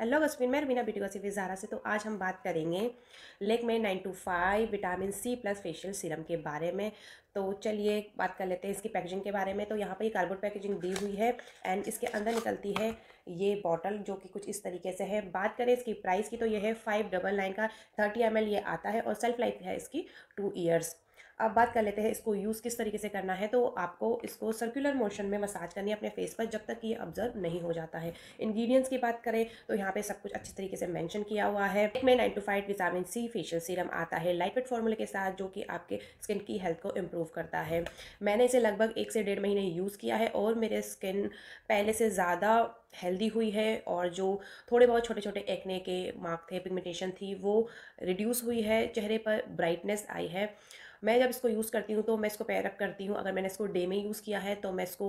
hello गस्पिन मैं Raveena BT gossip Zara से तो आज हम बात करेंगे Lakme nine to five vitamin C plus facial serum के बारे में तो चलिए बात कर लेते हैं इसकी पैकेजिंग के बारे में तो यहाँ पर ये कार्बोर्ड पैकेजिंग दी हुई है एंड इसके अंदर निकलती है ये बॉटल जो कि कुछ इस तरीके से है बात करें इसकी प्राइस की तो ये है फाइव डबल नाइन का थर्टी एम ये आता है और सेल्फ लाइफ है इसकी टू ईयर्स अब बात कर लेते हैं इसको यूज़ किस तरीके से करना है तो आपको इसको सर्कुलर मोशन में मसाज करनी है अपने फेस पर जब तक ये ऑब्जर्व नहीं हो जाता है इंग्रेडिएंट्स की बात करें तो यहाँ पे सब कुछ अच्छे तरीके से मेंशन किया हुआ है एक में nine to five vitamin C facial serum आता है लाइटवेट फॉर्मूले के साथ जो कि आपके स्किन की हेल्थ को इम्प्रूव करता है मैंने इसे लगभग एक से डेढ़ महीने यूज़ किया है और मेरे स्किन पहले से ज़्यादा हेल्दी हुई है और जो थोड़े बहुत छोटे छोटे एक्ने के मार्क थे पिगमेंटेशन थी वो रिड्यूस हुई है चेहरे पर ब्राइटनेस आई है मैं जब इसको यूज़ करती हूँ तो मैं इसको पैरअप करती हूँ अगर मैंने इसको डे में यूज़ किया है तो मैं इसको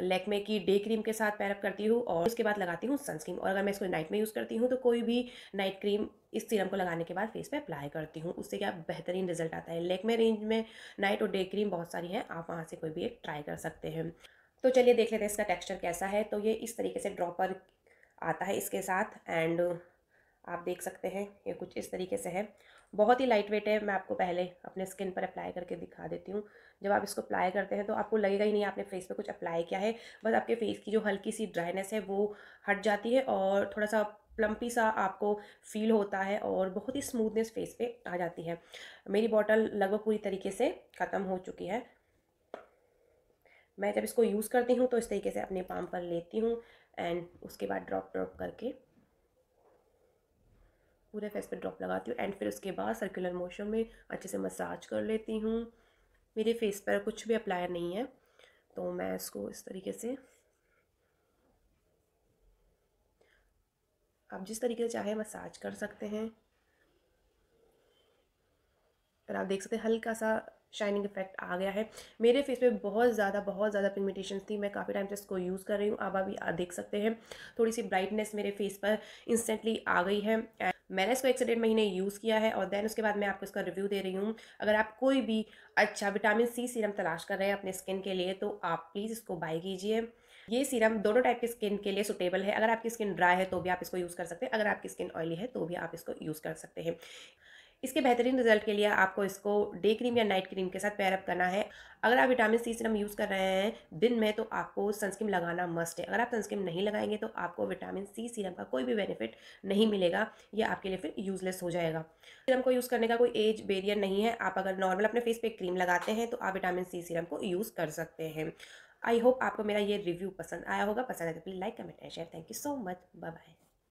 लैकमे की डे क्रीम के साथ पैरअप करती हूँ और उसके बाद लगाती हूँ सनस्क्रीन और अगर मैं इसको नाइट में यूज़ करती हूँ तो कोई भी नाइट क्रीम इस सीरम को लगाने के बाद फेस पे अप्लाई करती हूँ उससे क्या बेहतरीन रिजल्ट आता है लेकमे रेंज में नाइट और डे क्रीम बहुत सारी हैं आप वहाँ से कोई भी एक ट्राई कर सकते हैं तो चलिए देख लेते हैं इसका टेक्सचर कैसा है तो ये इस तरीके से ड्रॉपर आता है इसके साथ एंड आप देख सकते हैं ये कुछ इस तरीके से है बहुत ही लाइट वेट है मैं आपको पहले अपने स्किन पर अप्लाई करके दिखा देती हूँ जब आप इसको अप्लाई करते हैं तो आपको लगेगा ही नहीं आपने फेस पे कुछ अप्लाई किया है बस आपके फेस की जो हल्की सी ड्राइनेस है वो हट जाती है और थोड़ा सा प्लम्पी सा आपको फील होता है और बहुत ही स्मूथनेस फेस पे आ जाती है मेरी बॉटल लगभग पूरी तरीके से ख़त्म हो चुकी है मैं जब इसको यूज़ करती हूँ तो इस तरीके से अपने पाम पर लेती हूँ एंड उसके बाद ड्रॉप ड्रॉप करके पूरे फेस पर ड्रॉप लगाती हूँ एंड फिर उसके बाद सर्कुलर मोशन में अच्छे से मसाज कर लेती हूँ मेरे फेस पर कुछ भी अप्लायर नहीं है तो मैं इसको इस तरीके से आप जिस तरीके से चाहे मसाज कर सकते हैं और आप देख सकते हैं हल्का सा शाइनिंग इफेक्ट आ गया है मेरे फेस पे बहुत ज़्यादा बहुत ज़्यादा पिगमेंटेशन थी मैं काफ़ी टाइम से इसको यूज़ कर रही हूँ आप अभी देख सकते हैं थोड़ी सी ब्राइटनेस मेरे फेस पर इंस्टेंटली आ गई है मैंने इसको एक से डेढ़ महीने यूज़ किया है और देन उसके बाद मैं आपको इसका रिव्यू दे रही हूँ अगर आप कोई भी अच्छा विटामिन सी सीरम तलाश कर रहे हैं अपने स्किन के लिए तो आप प्लीज़ इसको बाई कीजिए ये सीरम दोनों टाइप की स्किन के लिए सुटेबल है अगर आपकी स्किन ड्राई है तो भी आप इसको यूज़ कर सकते हैं अगर आपकी स्किन ऑयली है तो भी आप इसको यूज़ कर सकते हैं इसके बेहतरीन रिजल्ट के लिए आपको इसको डे क्रीम या नाइट क्रीम के साथ पैरअप करना है अगर आप विटामिन सी सीरम यूज़ कर रहे हैं दिन में तो आपको सनस्क्रीम लगाना मस्ट है अगर आप सनस्क्रीम नहीं लगाएंगे तो आपको विटामिन सी सीरम का कोई भी बेनिफिट नहीं मिलेगा ये आपके लिए फिर यूज़लेस हो जाएगा सीरम को यूज़ करने का कोई एज बेरियर नहीं है आप अगर नॉर्मल अपने फेस पर क्रीम लगाते हैं तो आप विटामिन सी सीरम को यूज़ कर सकते हैं आई होप आपको मेरा ये रिव्यू पसंद आया होगा पसंद आया तो please like comment and share thank you so much bye bye